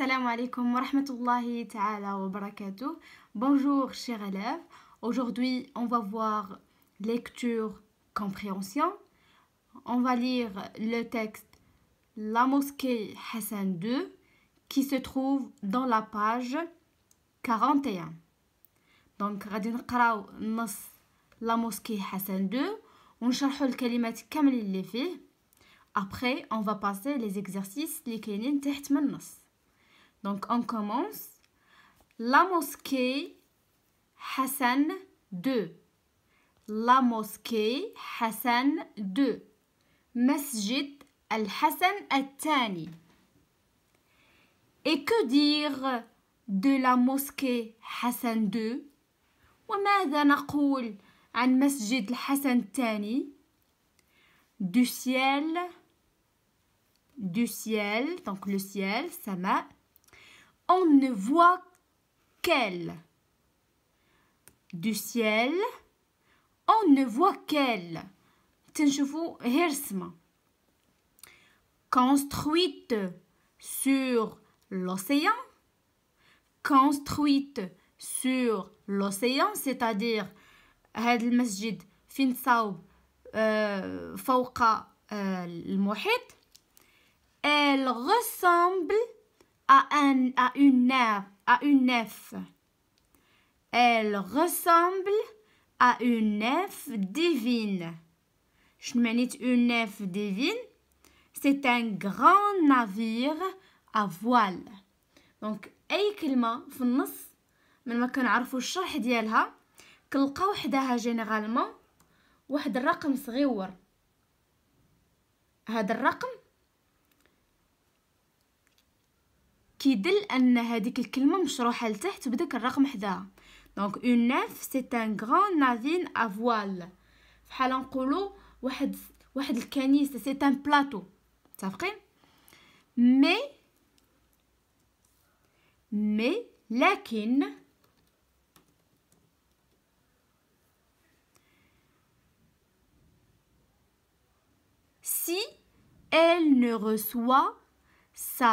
Salam alaikum wa rahmatullahi ta'ala wa barakatuh. Bonjour chers élèves. Aujourd'hui, on va voir lecture compréhension. On va lire le texte La mosquée Hassan II qui se trouve dans la page 41. Donc, غادي نقراو نص La mosquée Hassan II. ونشرحوا الكلمات كامل اللي فيه. Après, on va passer les exercices اللي كاينين تحت donc, on commence. La mosquée Hassan 2 La mosquée Hassan 2 Masjid Al-Hassan Al-Thani. Et que dire de la mosquée Hassan II وماذا نقول عن مسجد الحسن الثاني du ciel du ciel donc le ciel m'a on ne voit qu'elle. Du ciel, on ne voit qu'elle. تنشوفوا vous construite sur l'océan construite sur l'océan c'est-à-dire هذا المسجد فين تصاوب فوق المحيط elle ressemble à, un, à, une, nef, à une nef. Elle ressemble à une nef divine. Je une nef divine. C'est un grand navire à voile. Donc, أي كلمة في النص من ما كنعرفوا الشرح ديالها كنلقاو حداها جينيرالمون واحد الرقم صغيور هذا الرقم كيدل ان هذيك الكلمه مشروحه لتحت بداك الرقم حداها دونك اون ناف سي ان غران نافين افوال فوال فحال نقولوا واحد واحد الكنيسه سي ان بلاطو متفقين مي مي لكن si elle ne reçoit sa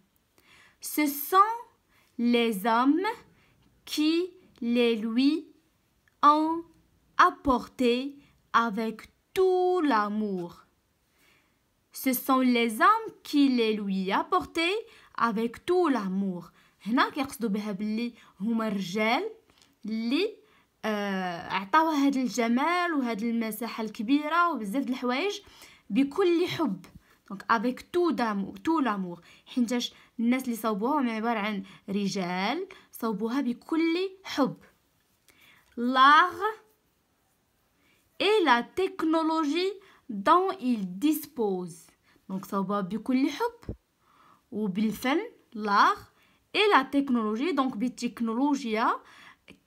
ce sont les hommes qui les lui ont apportés avec tout l'amour. Ce sont les hommes qui les lui apportaient avec tout l'amour. هناك كيقصدوا بها باللي هما الرجال اللي عطاو هاد الجمال وهاد المساحه الكبيره وبزاف د الحوايج بكل حب دونك افيك تو دامو تو لامور حيتاش الناس اللي صوبوها هم عبارة عن رجال صوبوها بكل حب لاغ اي لا تكنولوجي دون il dispose دونك صوبوها بكل حب وبالفن لاغ اي لا تكنولوجي دونك بالتكنولوجيا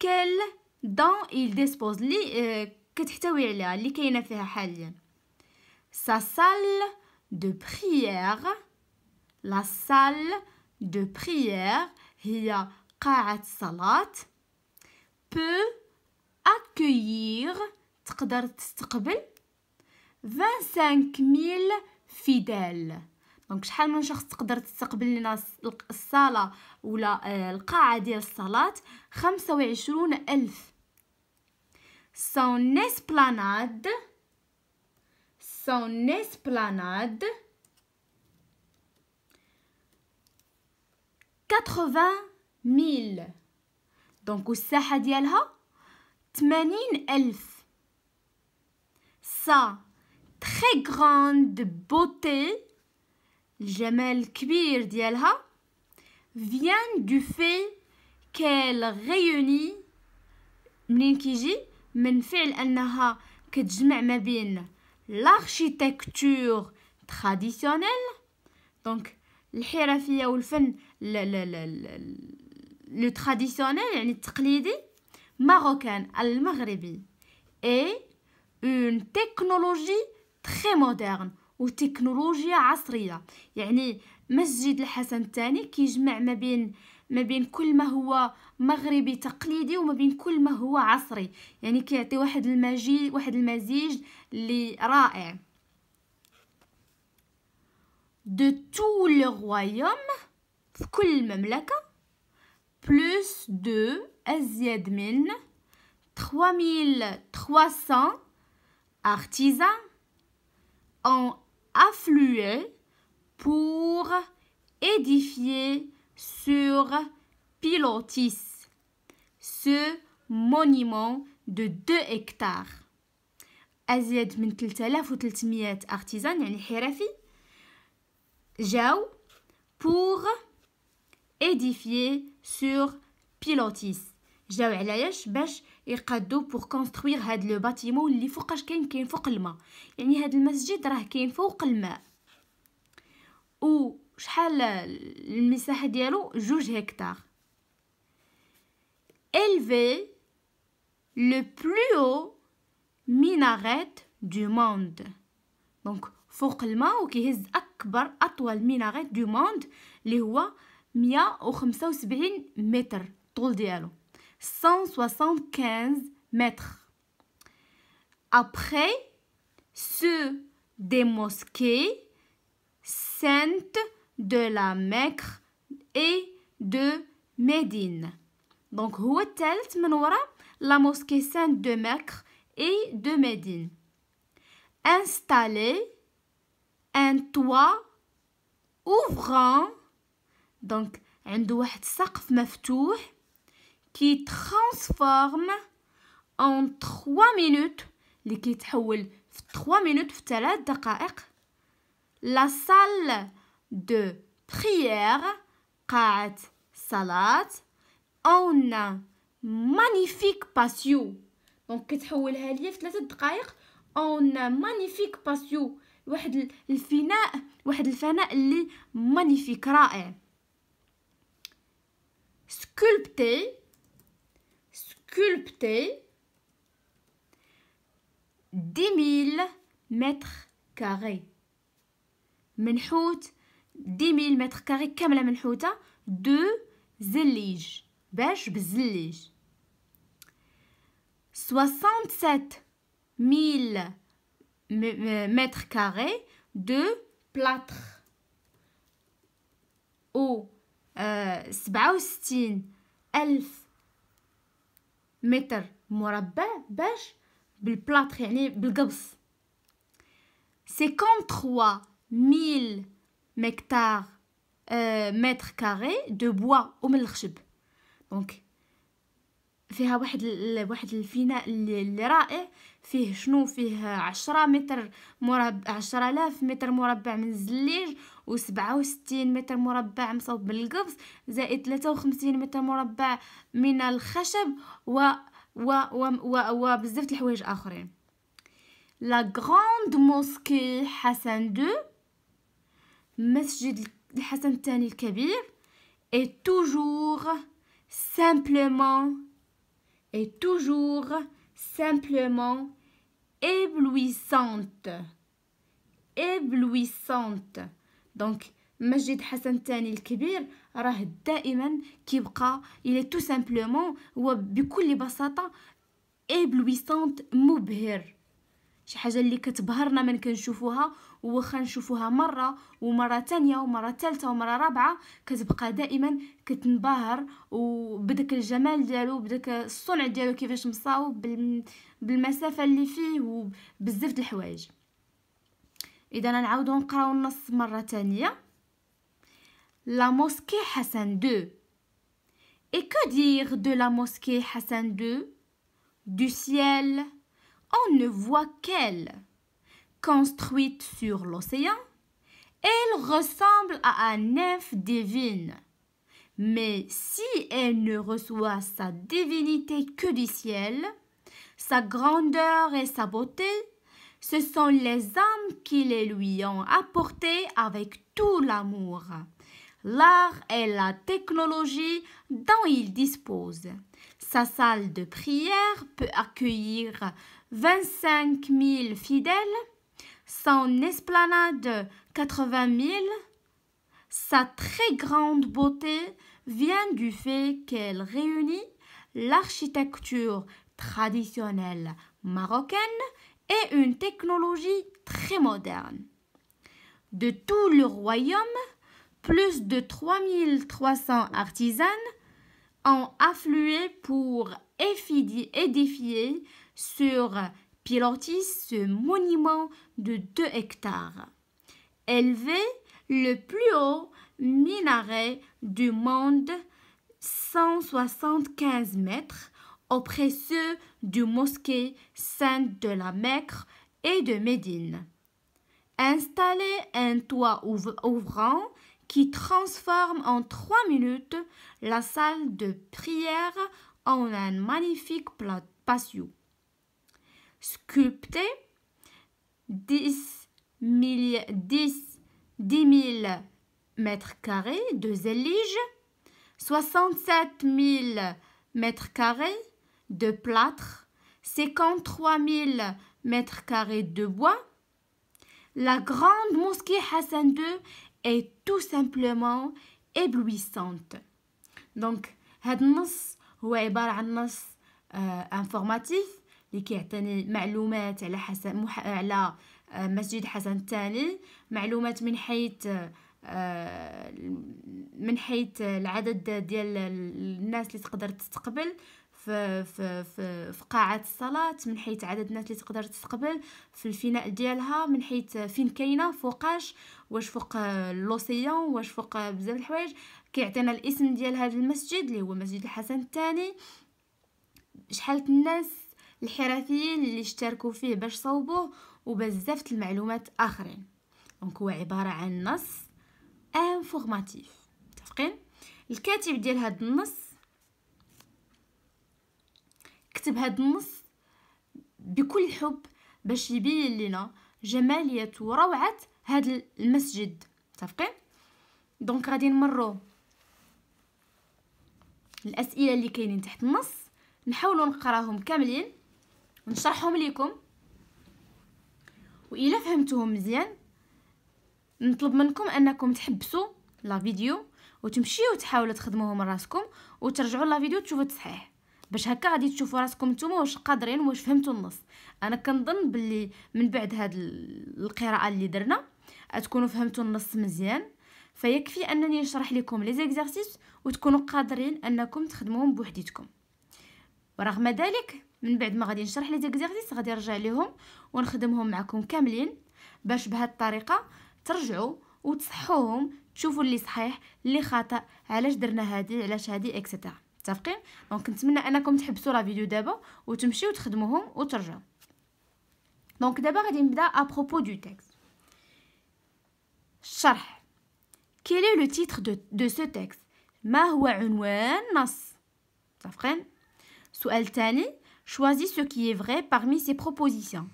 كيل دون il dispose لي كتحتوي عليها اللي كاينه فيها حاليا sa salle de prière La salle de prière هي قاعة صلاة peut accueillir تقدر تستقبل 25000 فيدال دونك شحال من شخص تقدر تستقبل لنا الصاله ولا آه، القاعه ديال الصلاه 25000 son esplanade son esplanade 80 000 donc au Tmanin elf sa très grande beauté Jamel Kbir Dialha vient du fait qu'elle réunit Mlinkiji Menfil Annaha Kjmabin l'architecture traditionnelle donc l'hirafia ou le fen لو تراديسيونيل يعني التقليدي ماروكان المغربي اي اون تكنولوجي تري مودرن وتكنولوجيا عصرية يعني مسجد الحسن الثاني كيجمع ما بين ما بين كل ما هو مغربي تقليدي وما بين كل ما هو عصري يعني كيعطي واحد المجي واحد المزيج اللي رائع de tout le royaume كل مملكة plus de أزيد من 3300 artisans ont afflué pour édifier sur Pilotis ce monument de 2 hectares. أزيد من 3300 artisans يعني حرفي جاو pour édifié sur Pilotis. جاو علاش باش يقادو بور كونستروير هاد لو باتيمون اللي فوقاش كاين كاين فوق الماء يعني هاد المسجد راه كاين فوق الماء شحال المساحه ديالو 2 hectares élevé le plus haut minaret du monde. Donc, فوق الماء وكيهز اكبر اطول minaret du monde اللي 175 Tout طول ديالو 175 Après, ce des mosquées sainte de la Mecque et de Médine. Donc, où est-elle, La mosquée sainte de Mecque et de Médine. Installé un toit ouvrant دونك عنده واحد السقف مفتوح كي ترانسفورم اون 3 مينوت اللي كيتحول في 3 مينوت في 3 دقائق لا سال دو بريير قاعة صلاة اون مانيفيك باسيو دونك كتحولها ليا في 3 دقائق اون مانيفيك باسيو واحد الفناء واحد الفناء اللي مانيفيك رائع sculpter, sculpter dix mille mètres carrés. منحوت mètres متر كاري كامله منحوته دو زليج باش بزليج mille mètres carrés دو بلاتر او euh, sebastian elf metter euh, mètres carrés de bois au de فيها واحد ال... واحد الفناء اللي رائع فيه شنو فيه عشرة متر مربع عشرة آلاف متر مربع من الزليج وسبعة وستين متر مربع مصوب بالقبص زائد ثلاثة وخمسين متر مربع من الخشب و و و و, و بزاف الحوايج اخرين لا غراند موسكي حسن دو مسجد الحسن الثاني الكبير اي توجور simplement est toujours simplement éblouissante. éblouissante. Donc, Majid Hassan Tani le Kibir, دائما il est tout simplement هو بكل بساطة éblouissante شي حاجه اللي كتبهرنا من كنشوفوها وخا نشوفوها مره ومره تانية ومره تالتة ومره رابعه كتبقى دائما كتنبهر وبدك الجمال ديالو بداك الصنع ديالو كيفاش مصاوب بالمسافه اللي فيه وبزاف د الحوايج اذا نعاودو نقراو النص مره تانية لا موسكي حسن دو اي كو دير دو لا موسكي حسن دو دو سيال on ne voit qu'elle. Construite sur l'océan, elle ressemble à un nymphe divine. Mais si elle ne reçoit sa divinité que du ciel, sa grandeur et sa beauté, ce sont les âmes qui les lui ont apportées avec tout l'amour, l'art et la technologie dont il dispose. Sa salle de prière peut accueillir 25 000 fidèles, son esplanade quatre 80 000, sa très grande beauté vient du fait qu'elle réunit l'architecture traditionnelle marocaine et une technologie très moderne. De tout le royaume, plus de 3300 artisans ont afflué pour édifier sur Pilotis, ce monument de 2 hectares, élevé le plus haut minaret du monde, 175 mètres, auprès ceux du mosquée sainte de la Mecque et de Médine. Installez un toit ouvrant qui transforme en trois minutes la salle de prière en un magnifique patio sculpté 10 000, m2 de zélige, 67 000 mètres carrés de plâtre, 53 000 mètres carrés de bois. La grande mosquée Hassan II est tout simplement éblouissante. Donc, هاد النص هو عبارة عن نص informatif اللي كيعطيني معلومات على حسن مح... على آه، مسجد حسن الثاني معلومات من حيث آه، من حيث العدد ديال الناس اللي تقدر تستقبل في في في, في قاعة الصلاة من حيث عدد الناس اللي تقدر تستقبل في الفناء ديالها من حيث فين كاينة فوقاش واش فوق آه، لوسيون واش فوق بزاف الحوايج كيعطينا الاسم ديال هذا المسجد اللي هو مسجد الحسن الثاني شحال الناس الحرفيين اللي اشتركوا فيه باش صوبوه وبزاف المعلومات اخرين دونك هو عباره عن نص انفورماتيف متفقين الكاتب ديال هاد النص كتب هاد النص بكل حب باش يبين لنا جماليه وروعه هاد المسجد متفقين دونك غادي نمرو الاسئله اللي كاينين تحت النص نحاولوا نقراهم كاملين ونشرحهم لكم والا فهمتوهم مزيان نطلب منكم انكم تحبسوا لا فيديو وتمشيو تحاولوا تخدموه من راسكم وترجعوا لا فيديو تشوفوا التصحيح باش هكا غادي تشوفوا راسكم نتوما واش قادرين واش فهمتوا النص انا كنظن باللي من بعد هاد القراءه اللي درنا تكونوا فهمتوا النص مزيان فيكفي انني نشرح لكم لي زيكزارسيس وتكونوا قادرين انكم تخدموهم بوحديتكم ورغم ذلك من بعد ما غادي نشرح لي زيكزيرسيس غادي نرجع ليهم ونخدمهم معكم كاملين باش بهاد الطريقه ترجعوا وتصحوهم تشوفوا اللي صحيح اللي خطا علاش درنا هادي علاش هادي اكسيتيرا متفقين دونك نتمنى انكم تحبسوا لا فيديو دابا وتمشيو تخدموهم وترجعوا دونك دابا غادي نبدا ابروبو دو تيكست الشرح كيلي لو تيتغ دو دو سو تيكست ما هو عنوان النص متفقين السؤال الثاني Choisis ce qui est vrai parmi ces propositions.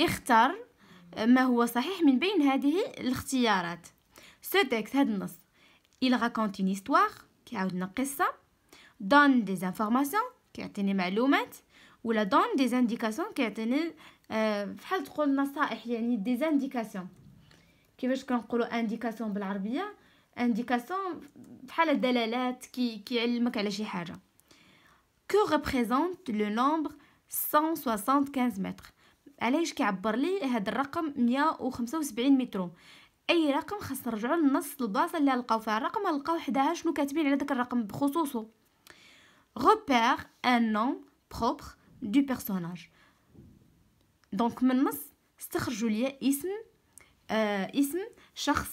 اختار ما هو صحيح من بين هذه الاختيارات. Ce texte Il raconte une histoire une Donne des informations des معلومات. ولا donne des indications تقول نصائح يعني des indications. كيفاش كنقولوا indication كي كيعلمك على شي que représente le nombre 175 متر علاش كيعبر لي هذا الرقم 175 متر اي رقم خاص نرجعوا للنص البلاصه اللي لقاو فيها الرقم لقاو حداها شنو كاتبين على داك الرقم بخصوصه غوبير ان نوم بروبر دو بيرسوناج دونك من النص استخرجوا لي اسم آه اسم شخص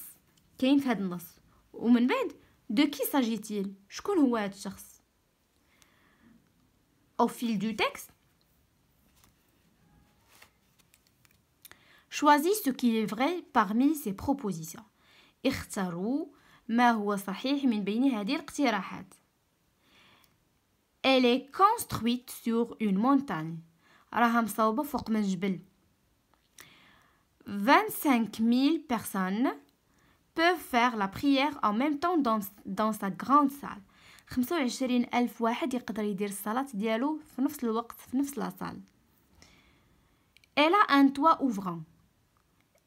كاين في هذا النص ومن بعد دو كي ساجيتيل شكون هو هذا الشخص au fil du texte. Choisis ce qui est vrai parmi ces propositions. اختاروا ما هو صحيح من بين هذه الاقتراحات. Elle est construite sur une montagne. 25 000 personnes peuvent faire la prière en même temps dans, dans sa grande salle. خمسة ألف واحد يقدر يدير الصلاة ديالو في نفس الوقت في نفس لاصال إلا أن توا أوفغان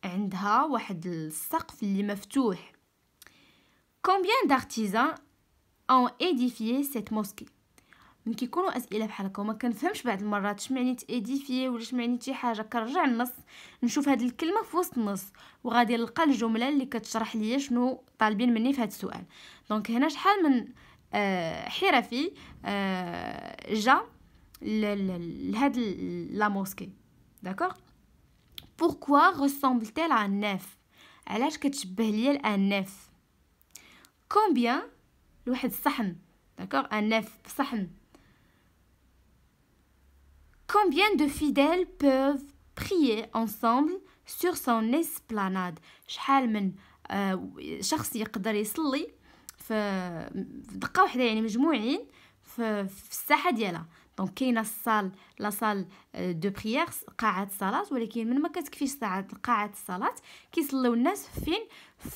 عندها واحد السقف اللي مفتوح كومبيان دارتيزان اون ايديفيي سيت موسكي من كيكونوا اسئله بحال هكا وما كنفهمش بعض المرات اش معني تيديفيي ولا اش معني شي حاجه كنرجع للنص نشوف هاد الكلمه في وسط النص وغادي نلقى الجمله اللي كتشرح ليا شنو طالبين مني في هاد السؤال دونك هنا شحال من Hérafi, euh, euh, Jean, le la mosquée. D'accord Pourquoi ressemble-t-elle à un nef Elle que tu un nef. Combien Le sahan. D'accord Un nef. Combien de fidèles peuvent prier ensemble sur son esplanade في دقه واحده يعني مجموعين في, في الساحه ديالها دونك كاينه الصال لا صال آه، دو بريير قاعه الصلاه ولكن من ما كتكفيش ساعه قاعه الصلاه كيصليو الناس فين في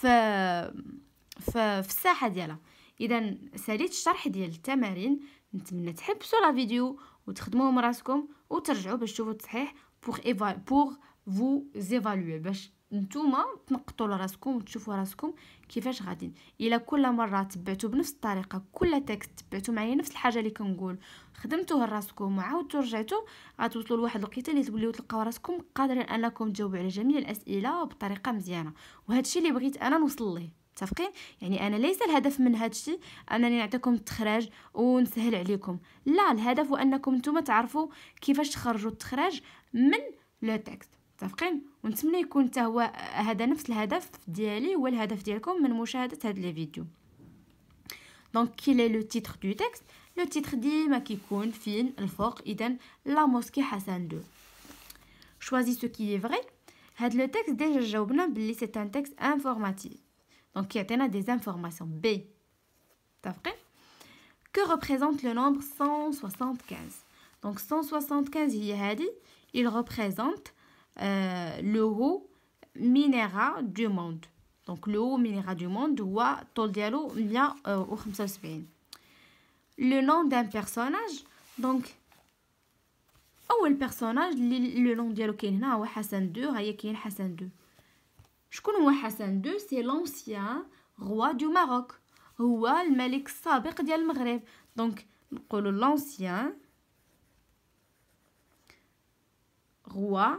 في, في الساحه ديالها اذا ساليت الشرح ديال التمارين نتمنى تحبسوا لا فيديو وتخدموهم راسكم وترجعوا باش تشوفوا التصحيح بوغ ايفال بوغ فو زيفالوي باش نتوما تنقطوا لراسكم وتشوفوا راسكم كيفاش غاديين الا كل مره تبعتوا بنفس الطريقه كل تكست تبعتوا معايا نفس الحاجه اللي كنقول خدمتوه لراسكم وعاودتوا رجعتوا غتوصلوا لواحد الوقيته اللي توليو تلقاو راسكم قادرين انكم تجاوبوا على جميع الاسئله بطريقه مزيانه وهذا الشيء اللي بغيت انا نوصل ليه متفقين يعني انا ليس الهدف من هذا الشيء انني نعطيكم التخراج ونسهل عليكم لا الهدف هو انكم نتوما تعرفوا كيفاش تخرجوا التخراج من لو تكست vidéo. Donc, quel est le titre du texte Le titre, c'est le titre de la mosquée Hassan 2. Choisissez ce qui est vrai. le texte, nous déjà c'est un texte informatif. Donc, il y a des informations. B. que représente le nombre 175. Donc, 175, c'est ce qui représente... Euh, le haut minéra du monde donc le haut minéra du monde هو طول ديالو 175 le nom d'un personnage donc اول personnage le nom ديالو كاين هنا هو حسن 2 هيا كاين حسن 2 شكون هو حسن 2 سي l'ancien roi دو ماروك هو الملك السابق ديال المغرب دونك نقولوا l'ancien roi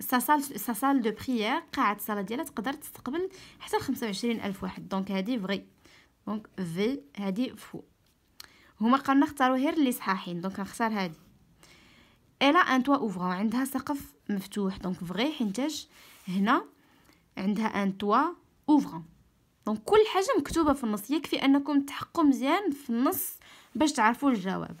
سا سال دو بريير قاعة الصلاة ديالها تقدر تستقبل حتى لخمسة وعشرين ألف واحد دونك هادي فغي دونك في هادي فو هما قالوا نختارو غير اللي صحاحين دونك نختار هادي الا ان توا أوفغون عندها سقف مفتوح دونك فغي حيتاج هنا عندها ان توا أوفغون دونك كل حاجه مكتوبه في النص يكفي انكم تحقوا مزيان في النص باش تعرفوا الجواب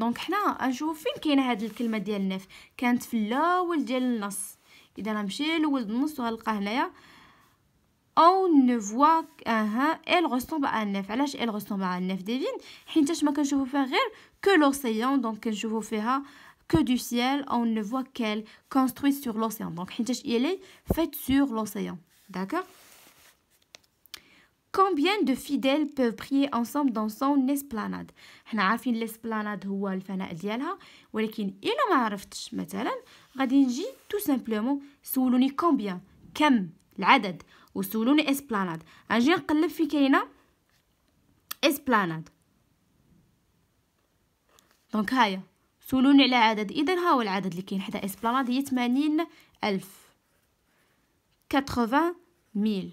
دونك حنا نشوف فين كاينه هاد الكلمه ديال نف كانت في الاول ديال النص اذا نمشي لولد النص وغنلقى هنايا اون ne اها آه، ال ressemble ان نف علاش ال ressemble ان نف ديفين حيتاش ما كنشوفو فيها غير كو لوسيون دونك كنشوفو فيها كو du ciel, on ne كيل qu'elle construite لوسيون l'océan. حيتاش الي est faite لوسيون l'océan. كومبيان دو فيديل peuvent بريي انصوم دون سون اسبلاناد حنا عارفين ليسبلاناد هو الفناء ديالها ولكن الا ما عرفتش مثلا غادي نجي تو سامبلومون سولوني كومبيان كم العدد وسولوني اسبلاناد اجي نقلب في كاينه اسبلاناد دونك هايا سولوني على عدد اذا ها هو العدد اللي كاين حدا اسبلاناد هي 80 الف 80 ميل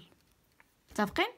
متفقين